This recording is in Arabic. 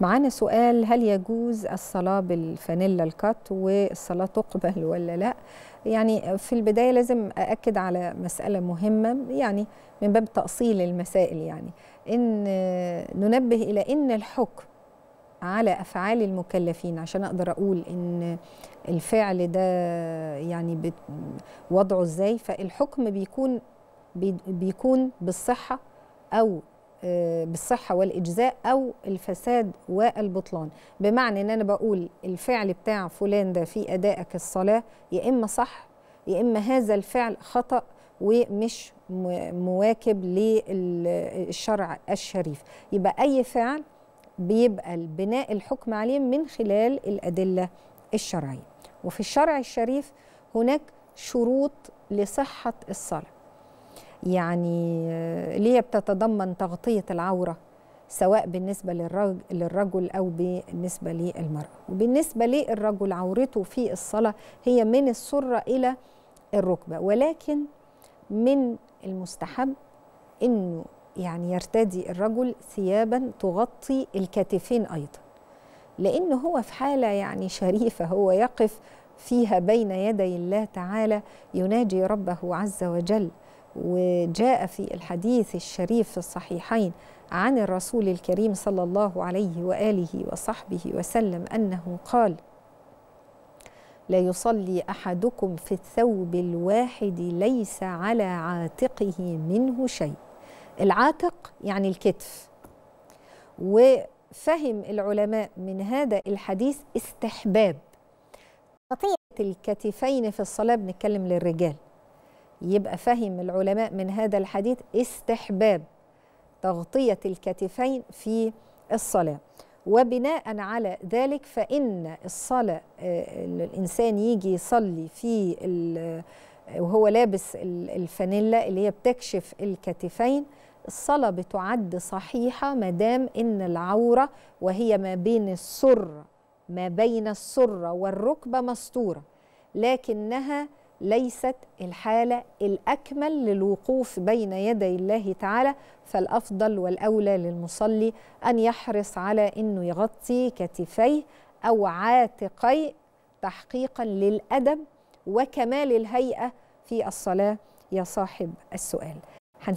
معانا سؤال هل يجوز الصلاة بالفانيلا الكات والصلاة تقبل ولا لا يعني في البداية لازم أأكد على مسألة مهمة يعني من باب تأصيل المسائل يعني إن ننبه إلى إن الحكم على أفعال المكلفين عشان أقدر أقول إن الفعل ده يعني وضعه إزاي فالحكم بيكون بيكون بالصحة أو آه، بالصحة والإجزاء أو الفساد والبطلان بمعنى أن أنا بقول الفعل بتاع فلان ده في أدائك الصلاة يا إما صح يا إما هذا الفعل خطأ ومش مواكب للشرع الشريف يبقى أي فعل بيبقى البناء الحكم عليه من خلال الأدلة الشرعية وفي الشرع الشريف هناك شروط لصحة الصلاة يعني ليه بتتضمن تغطية العورة سواء بالنسبة للرجل, للرجل أو بالنسبة للمرأة وبالنسبة للرجل عورته في الصلاة هي من السرة إلى الركبة ولكن من المستحب أنه يعني يرتدي الرجل ثيابا تغطي الكتفين أيضا لأنه هو في حالة يعني شريفة هو يقف فيها بين يدي الله تعالى يناجي ربه عز وجل وجاء في الحديث الشريف في الصحيحين عن الرسول الكريم صلى الله عليه واله وصحبه وسلم انه قال لا يصلي احدكم في الثوب الواحد ليس على عاتقه منه شيء العاتق يعني الكتف وفهم العلماء من هذا الحديث استحباب قطيعه الكتفين في الصلاه بنتكلم للرجال يبقى فهم العلماء من هذا الحديث استحباب تغطية الكتفين في الصلاة وبناء على ذلك فإن الصلاة آه، الإنسان يجي يصلي في وهو لابس الفانيلا اللي هي بتكشف الكتفين الصلاة بتعد صحيحة ما دام إن العورة وهي ما بين السرة ما بين السرة والركبة مستورة لكنها ليست الحالة الأكمل للوقوف بين يدي الله تعالى فالأفضل والأولى للمصلي أن يحرص على أنه يغطي كتفيه أو عاتقي تحقيقا للأدب وكمال الهيئة في الصلاة يا صاحب السؤال